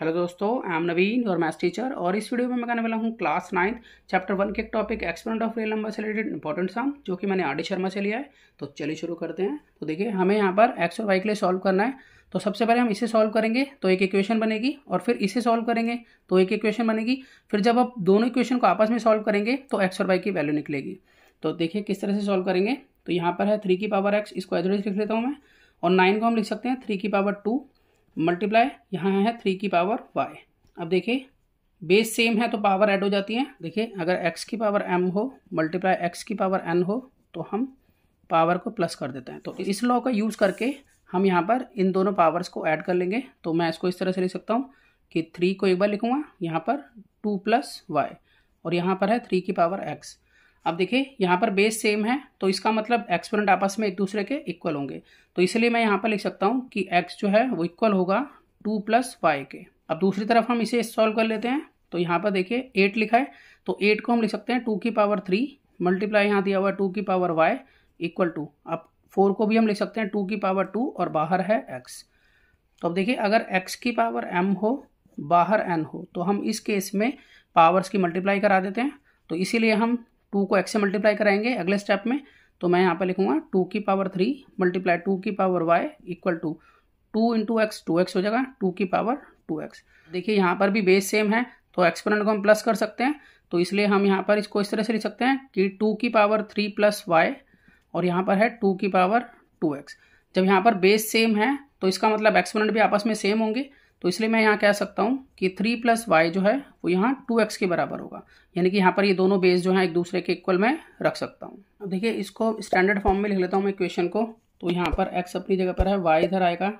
hello दोस्तों I am Naveen your maths teacher और इस वीडियो में मैं कहने वाला हूँ क्लास नाइन्थ चैप्टर वन के topic exponent of real number से रिलेटेड इंपॉर्टेंट सम जो कि मैंने आर शर्मा से लिया है तो चलिए शुरू करते हैं तो देखिए हमें यहाँ पर एक्स और वाई के लिए सॉल्व करना है तो सबसे पहले हम इसे सॉल्व करेंगे तो एक इक्वेशन बनेगी और फिर इसे सॉल्व करेंगे तो एक इक्वेशन बनेगी फिर जब आप दोनों इक्वेशन को आपस में सॉल्व करेंगे तो एक्स और वाई की वैल्यू निकलेगी तो देखिए किस तरह से सॉल्व करेंगे तो यहाँ पर है थ्री की पावर एक्स इसको एज लिख लेता हूँ मैं और नाइन को हम लिख सकते हैं थ्री की पावर टू मल्टीप्लाई यहाँ है थ्री की पावर वाई अब देखिए बेस सेम है तो पावर ऐड हो जाती है देखिए अगर एक्स की पावर एम हो मल्टीप्लाई एक्स की पावर एन हो तो हम पावर को प्लस कर देते हैं तो इस लॉ का यूज़ करके हम यहाँ पर इन दोनों पावर्स को ऐड कर लेंगे तो मैं इसको इस तरह से लिख सकता हूँ कि थ्री को एक बार लिखूँगा यहाँ पर टू प्लस वाई और यहाँ पर है थ्री की पावर एक्स अब देखिए यहाँ पर बेस सेम है तो इसका मतलब एक्सपोनेंट आपस में एक दूसरे के इक्वल होंगे तो इसलिए मैं यहाँ पर लिख सकता हूँ कि एक्स जो है वो इक्वल होगा टू प्लस वाई के अब दूसरी तरफ हम इसे सॉल्व कर लेते हैं तो यहाँ पर देखिए एट लिखा है तो एट को हम लिख सकते हैं टू की पावर थ्री मल्टीप्लाई यहाँ दिया हुआ है टू की पावर वाई इक्वल टू अब फोर को भी हम लिख सकते हैं टू की पावर टू और बाहर है एक्स तो अब देखिए अगर एक्स की पावर एम हो बाहर एन हो तो हम इस केस में पावर्स की मल्टीप्लाई करा देते हैं तो इसीलिए हम टू को एक्स से मल्टीप्लाई कराएंगे अगले स्टेप में तो मैं यहाँ पे लिखूंगा टू की पावर थ्री मल्टीप्लाई टू की power y equal to two into x two x हो जाएगा टू की पावर टू एक्स देखिए यहाँ पर भी बेस सेम है तो एक्सपोनेंट को हम प्लस कर सकते हैं तो इसलिए हम यहाँ पर इसको इस तरह से लिख सकते हैं कि टू की पावर थ्री प्लस वाई और यहाँ पर है टू की पावर टू एक्स जब यहाँ पर बेस सेम है तो इसका मतलब एक्सपोनेंट भी आपस में सेम होंगे तो इसलिए मैं यहाँ कह सकता हूँ कि थ्री प्लस वाई जो है वो यहाँ टू एक्स के बराबर होगा यानी कि यहाँ पर ये दोनों बेस जो हैं एक दूसरे के इक्वल में रख सकता हूँ अब देखिए इसको स्टैंडर्ड फॉर्म में लिख लेता हूँ मैं क्वेश्चन को तो यहाँ पर एक्स अपनी जगह पर है वाई इधर आएगा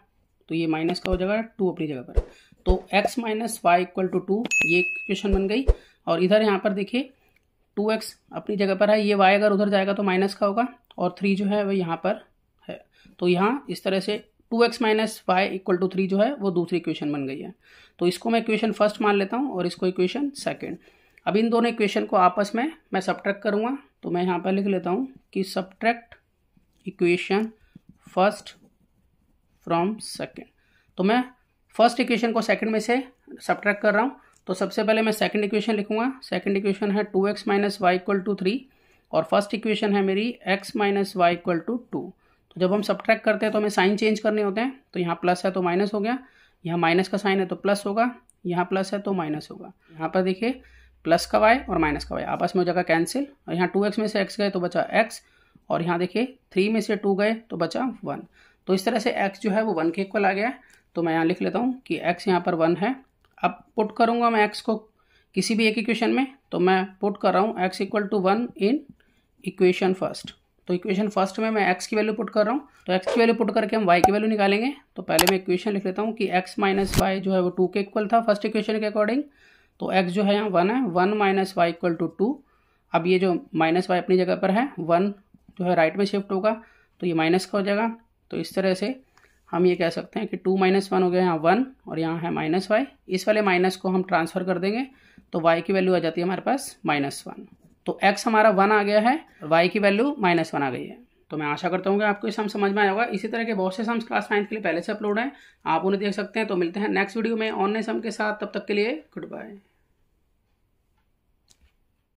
तो ये माइनस का हो जाएगा टू अपनी जगह पर तो x minus y equal to two ये क्वेश्चन बन गई और इधर यहाँ पर देखिए टू एक्स अपनी जगह पर है ये वाई अगर उधर जाएगा तो माइनस का होगा और थ्री जो है वह यहाँ पर है तो यहाँ इस तरह से two x minus y equal to three जो है वो दूसरी इक्वेशन बन गई है तो इसको मैं इक्वेशन फर्स्ट मान लेता हूँ और इसको इक्वेशन सेकेंड अब इन दोनों इक्वेशन को आपस में मैं सब्ट्रैक्ट करूँगा तो मैं यहाँ पर लिख लेता हूँ कि subtract equation first from second तो मैं फर्स्ट इक्वेशन को सेकेंड में से सब्ट्रैक्ट कर रहा हूँ तो सबसे पहले मैं सेकेंड इक्वेशन लिखूंगा सेकेंड इक्वेशन है two x minus y equal to three और फर्स्ट इक्वेशन है मेरी x minus y equal to two जब हम सब्ट्रैक्ट करते हैं तो हमें साइन चेंज करने होते हैं तो यहाँ प्लस है तो माइनस हो गया यहाँ माइनस का साइन है तो प्लस होगा यहाँ प्लस है तो माइनस होगा यहाँ पर देखिए प्लस का वाई और माइनस का वाई आपस में हो जाएगा कैंसिल और यहाँ टू एक्स में से एक्स गए तो बचा एक्स और यहाँ देखिए थ्री में से टू गए तो बचा वन तो इस तरह से एक्स जो है वो वन के इक्वल आ गया तो मैं यहाँ लिख लेता हूँ कि एक्स यहाँ पर वन है अब पुट करूँगा मैं एक्स को किसी भी एक इक्वेशन में तो मैं पुट कर रहा हूँ x equal to one in equation first तो इक्वेशन फर्स्ट में मैं एक्स की वैल्यू पुट कर रहा हूँ तो एक्स की वैल्यू पुट करके हम वाई की वैल्यू निकालेंगे तो पहले मैं इक्वेशन लिख लेता हूँ कि एक्स माइनस वाई जो है वो टू के इक्वल था फर्स्ट इक्वेशन के अकॉर्डिंग तो एक्स जो है यहाँ वन है one minus y equal to two अब ये जो माइनस वाई अपनी जगह पर है वन जो है राइट में शिफ्ट होगा तो ये माइनस का हो जाएगा तो इस तरह से हम ये कह सकते हैं कि टू माइनस वन हो गया यहाँ वन और यहाँ है माइनस वाई इस वाले माइनस को हम ट्रांसफ़र कर देंगे तो वाई की वैल्यू आ जाती है हमारे पास माइनस वन तो एक्स हमारा वन आ गया है वाई की वैल्यू माइनस वन आ गई है तो मैं आशा करता हूँ कि आपको ये सम समझ में आया होगा इसी तरह के बहुत से सम्स क्लास नाइन्थ के लिए पहले से अपलोड हैं आप उन्हें देख सकते हैं तो मिलते हैं नेक्स्ट वीडियो में ऑनलाइन सम के साथ तब तक के लिए गुड बाय